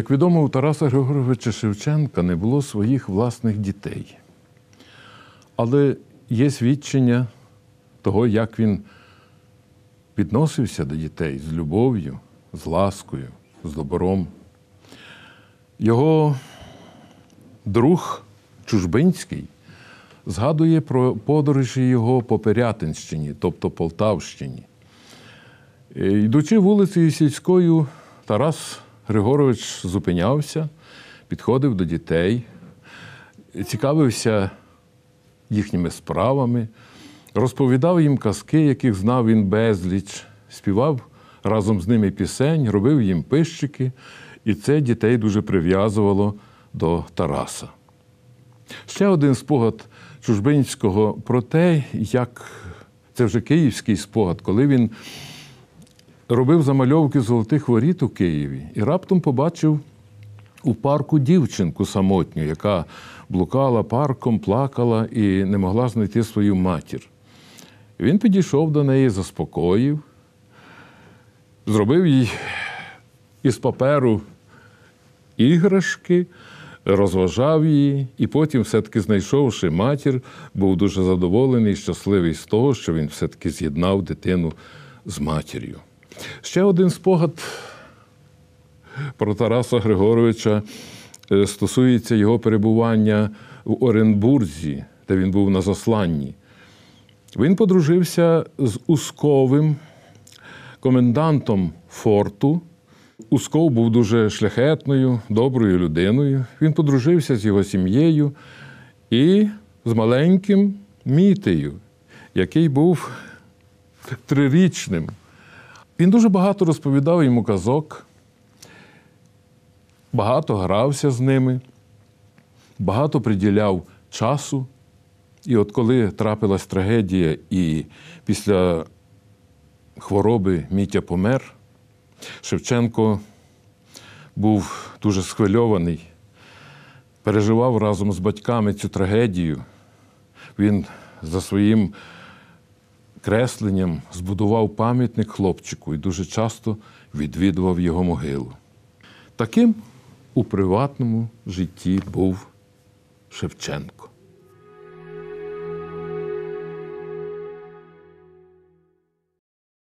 Як відомо, у Тараса Григоровича Шевченка не було своїх власних дітей. Але є свідчення того, як він відносився до дітей з любов'ю, з ласкою, з добром. Його друг Чужбинський згадує про подорожі його по Пирятинщині, тобто Полтавщині. Е, йдучи вулицею сільською, Тарас Григорович зупинявся, підходив до дітей, цікавився їхніми справами, розповідав їм казки, яких знав він безліч, співав разом з ними пісень, робив їм пищики, і це дітей дуже прив'язувало до Тараса. Ще один спогад Чужбинського про те, як це вже київський спогад, коли він робив замальовки золотих воріт у Києві і раптом побачив у парку дівчинку самотню, яка блукала парком, плакала і не могла знайти свою матір. Він підійшов до неї, заспокоїв, зробив їй із паперу іграшки. Розважав її, і потім, все-таки знайшовши матір, був дуже задоволений і щасливий з того, що він все-таки з'єднав дитину з матір'ю. Ще один спогад про Тараса Григоровича е, стосується його перебування в Оренбурзі, де він був на засланні. Він подружився з Усковим, комендантом форту. Усков був дуже шляхетною, доброю людиною. Він подружився з його сім'єю і з маленьким мітею, який був трирічним. Він дуже багато розповідав йому казок, багато грався з ними, багато приділяв часу. І от коли трапилась трагедія, і після хвороби Мітя помер, Шевченко був дуже схвильований, переживав разом з батьками цю трагедію. Він за своїм кресленням збудував пам'ятник хлопчику і дуже часто відвідував його могилу. Таким у приватному житті був Шевченко.